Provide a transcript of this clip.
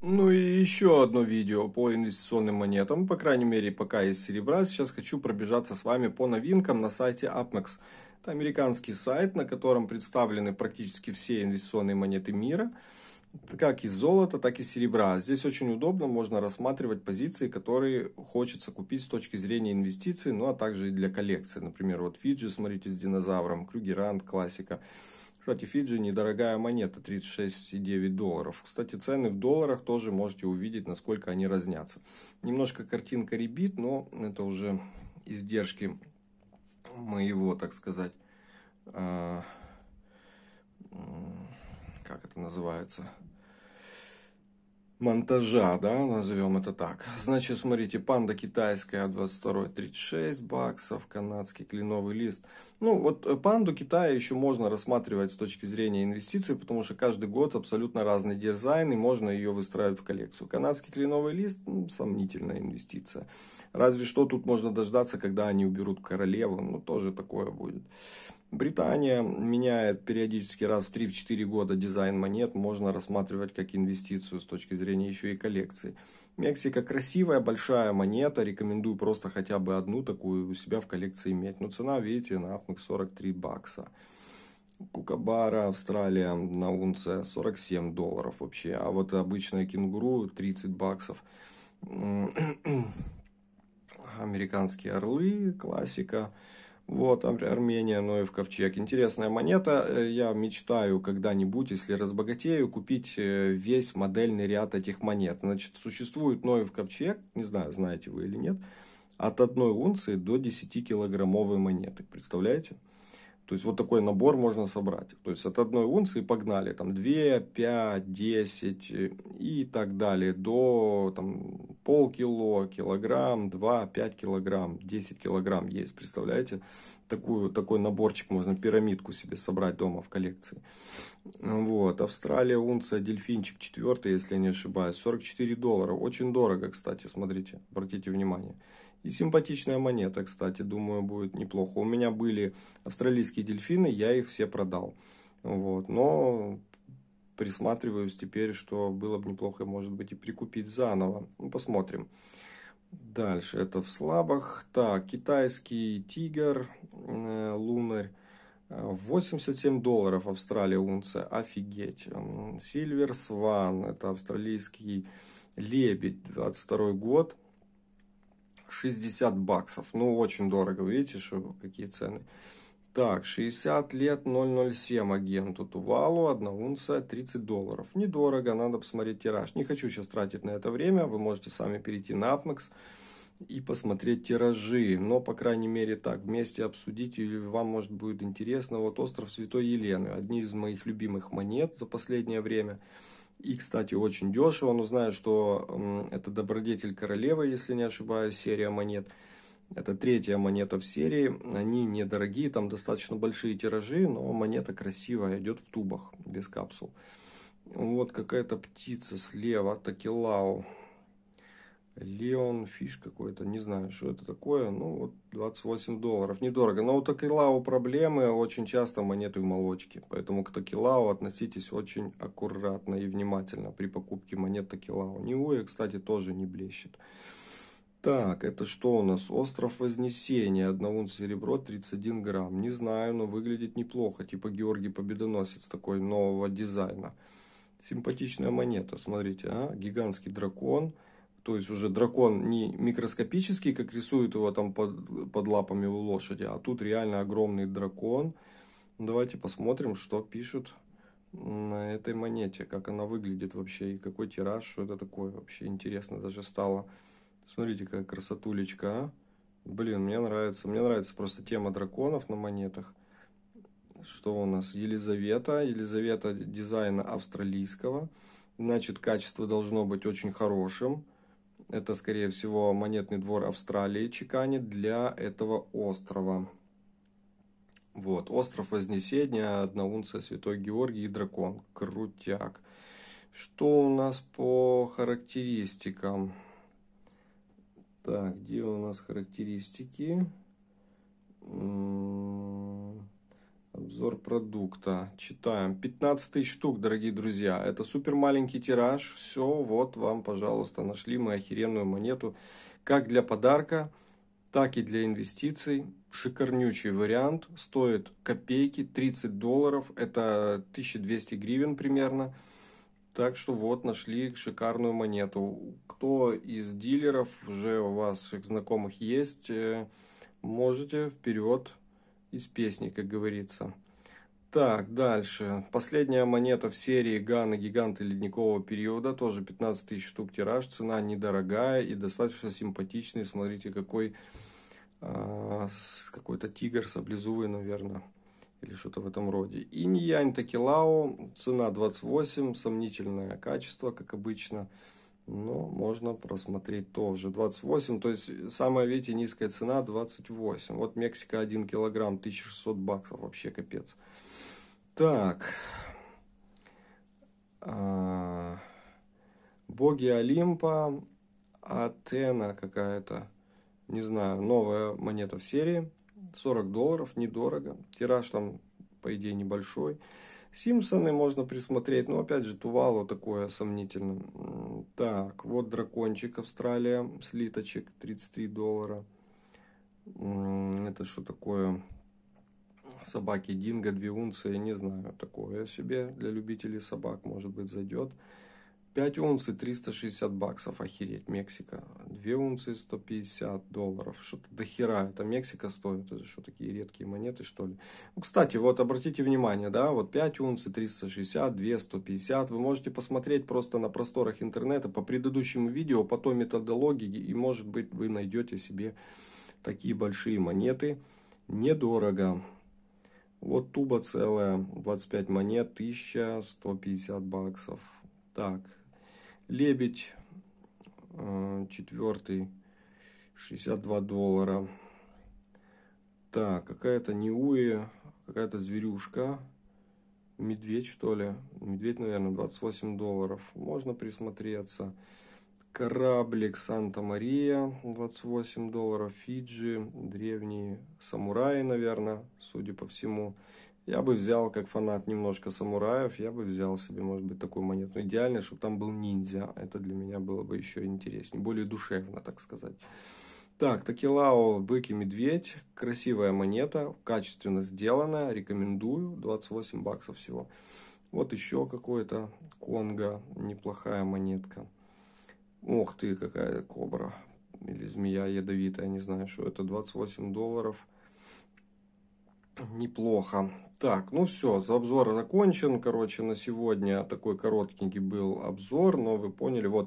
Ну и еще одно видео по инвестиционным монетам, по крайней мере пока из серебра. Сейчас хочу пробежаться с вами по новинкам на сайте Apmex. Это американский сайт, на котором представлены практически все инвестиционные монеты мира, как из золота, так и серебра. Здесь очень удобно, можно рассматривать позиции, которые хочется купить с точки зрения инвестиций, ну а также и для коллекции. Например, вот Фиджи, смотрите, с динозавром, Крюгерант, классика. Кстати, Фиджи недорогая монета, 36,9 долларов. Кстати, цены в долларах тоже можете увидеть, насколько они разнятся. Немножко картинка ребит, но это уже издержки моего, так сказать, а, как это называется, монтажа, да, назовем это так. Значит, смотрите, панда китайская 22-36 баксов, канадский кленовый лист. Ну, вот э, панду Китая еще можно рассматривать с точки зрения инвестиций, потому что каждый год абсолютно разный дизайн, и можно ее выстраивать в коллекцию. Канадский кленовый лист, ну, сомнительная инвестиция. Разве что тут можно дождаться, когда они уберут королеву, ну, тоже такое будет. Британия меняет периодически раз в 3-4 года дизайн монет, можно рассматривать как инвестицию с точки зрения еще и коллекции. Мексика красивая, большая монета, рекомендую просто хотя бы одну такую у себя в коллекции иметь. Но цена, видите, на Афмик 43 бакса. Кукабара, Австралия на унце 47 долларов вообще, а вот обычная кенгуру 30 баксов. Американские орлы, классика. Вот, Армения, Ноев ковчег. Интересная монета. Э, я мечтаю когда-нибудь, если разбогатею, купить э, весь модельный ряд этих монет. Значит, существует Ноев ковчег, не знаю, знаете вы или нет, от одной унции до 10 килограммовой монеты. Представляете? То есть, вот такой набор можно собрать. То есть, от одной унции погнали, там, 2, 5, 10 и так далее, до, там, полкило, килограмм, 2, 5 килограмм, 10 килограмм есть, представляете? Такую, такой наборчик можно пирамидку себе собрать дома в коллекции. Вот, Австралия, унция, дельфинчик, 4, если я не ошибаюсь, 44 доллара. Очень дорого, кстати, смотрите, обратите внимание. И симпатичная монета, кстати, думаю, будет неплохо. У меня были австралийские дельфины, я их все продал. Вот, но присматриваюсь теперь, что было бы неплохо, может быть, и прикупить заново. Ну, посмотрим. Дальше это в слабых. Так, китайский тигр, э, лунарь. 87 э, долларов Австралия унция, офигеть. Сильвер Сван, это австралийский лебедь, 22 год, 60 баксов. Ну, очень дорого, видите, что какие цены. Так, 60 лет 007 агенту Тувалу, 1 унция, 30 долларов. Недорого, надо посмотреть тираж. Не хочу сейчас тратить на это время, вы можете сами перейти на Апмекс и посмотреть тиражи, но, по крайней мере, так, вместе обсудить, или вам, может, будет интересно. Вот остров Святой Елены, одни из моих любимых монет за последнее время. И, кстати, очень дешево, но знаю, что это добродетель королевы, если не ошибаюсь, серия монет – это третья монета в серии. Они недорогие, там достаточно большие тиражи, но монета красивая, идет в тубах, без капсул. Вот какая-то птица слева, Такилау. Леон фиш какой-то, не знаю, что это такое. Ну, вот 28 долларов, недорого. Но у Такилау проблемы, очень часто монеты в молочке. Поэтому к Такилау относитесь очень аккуратно и внимательно при покупке монет Такилау. Ниуэ, кстати, тоже не блещет. Так, это что у нас? Остров Вознесения. 1 унц серебро, 31 грамм. Не знаю, но выглядит неплохо. Типа Георгий Победоносец такой нового дизайна. Симпатичная монета, смотрите, а? Гигантский дракон. То есть уже дракон не микроскопический, как рисуют его там под, под лапами у лошади, а тут реально огромный дракон. Давайте посмотрим, что пишут на этой монете, как она выглядит вообще и какой тираж, что это такое вообще. Интересно даже стало. Смотрите, какая красотулечка, а. Блин, мне нравится. Мне нравится просто тема драконов на монетах. Что у нас? Елизавета. Елизавета дизайна австралийского. Значит, качество должно быть очень хорошим. Это, скорее всего, монетный двор Австралии чеканит для этого острова. Вот, остров Вознесения, одна унция, Святой Георгий и дракон. Крутяк. Что у нас по характеристикам? Так, где у нас характеристики? Обзор продукта. Читаем. 15 штук, дорогие друзья. Это супер маленький тираж. Все, вот вам, пожалуйста, нашли мы охеренную монету. Как для подарка, так и для инвестиций. Шикарнючий вариант. Стоит копейки, 30 долларов. Это 1200 гривен примерно. Так что вот нашли шикарную монету кто из дилеров уже у вас знакомых есть, э, можете вперед из песни, как говорится. Так, дальше. Последняя монета в серии Ганы Гиганты ледникового периода. Тоже 15 тысяч штук тираж. Цена недорогая и достаточно симпатичный. Смотрите, какой э, какой-то тигр саблезубый, наверное. Или что-то в этом роде. Инь-Янь Такилао. Цена 28. Сомнительное качество, как обычно. Но ну, можно просмотреть тоже. 28, то есть э, самая, видите, низкая цена 28. Вот Мексика 1 килограмм, 1600 баксов, вообще капец. Так. А, боги Олимпа, Атена какая-то, не знаю, новая монета в серии. 40 долларов, недорого. Тираж там, по идее, небольшой. Симпсоны можно присмотреть, но опять же Тувало такое сомнительно. Так, вот дракончик Австралия, слиточек 33 доллара. Это что такое? Собаки Динго, 2 унции, не знаю, такое себе для любителей собак, может быть, зайдет. 5 унций 360 баксов, охереть, Мексика. 2 унции 150 долларов, что-то до хера, это Мексика стоит, это что, такие редкие монеты, что ли? Ну, кстати, вот обратите внимание, да, вот 5 унций 360, 2 150, вы можете посмотреть просто на просторах интернета по предыдущему видео, по той методологии, и может быть вы найдете себе такие большие монеты недорого. Вот туба целая, 25 монет, 1150 баксов. Так, Лебедь э, четвертый 62 доллара. Так, какая-то неуя, какая-то зверюшка. Медведь, что ли? Медведь, наверное, 28 долларов. Можно присмотреться. Кораблик Санта-Мария, 28 долларов. Фиджи, древние самураи, наверное, судя по всему. Я бы взял, как фанат немножко самураев, я бы взял себе, может быть, такую монету. Но ну, идеально, чтобы там был ниндзя. Это для меня было бы еще интереснее. Более душевно, так сказать. Так, Такилао, бык и медведь. Красивая монета, качественно сделанная. Рекомендую. 28 баксов всего. Вот еще какой-то Конго. Неплохая монетка. Ох ты, какая кобра. Или змея ядовитая, не знаю, что это. 28 долларов неплохо. Так, ну все, за обзор закончен. Короче, на сегодня такой коротенький был обзор, но вы поняли, вот и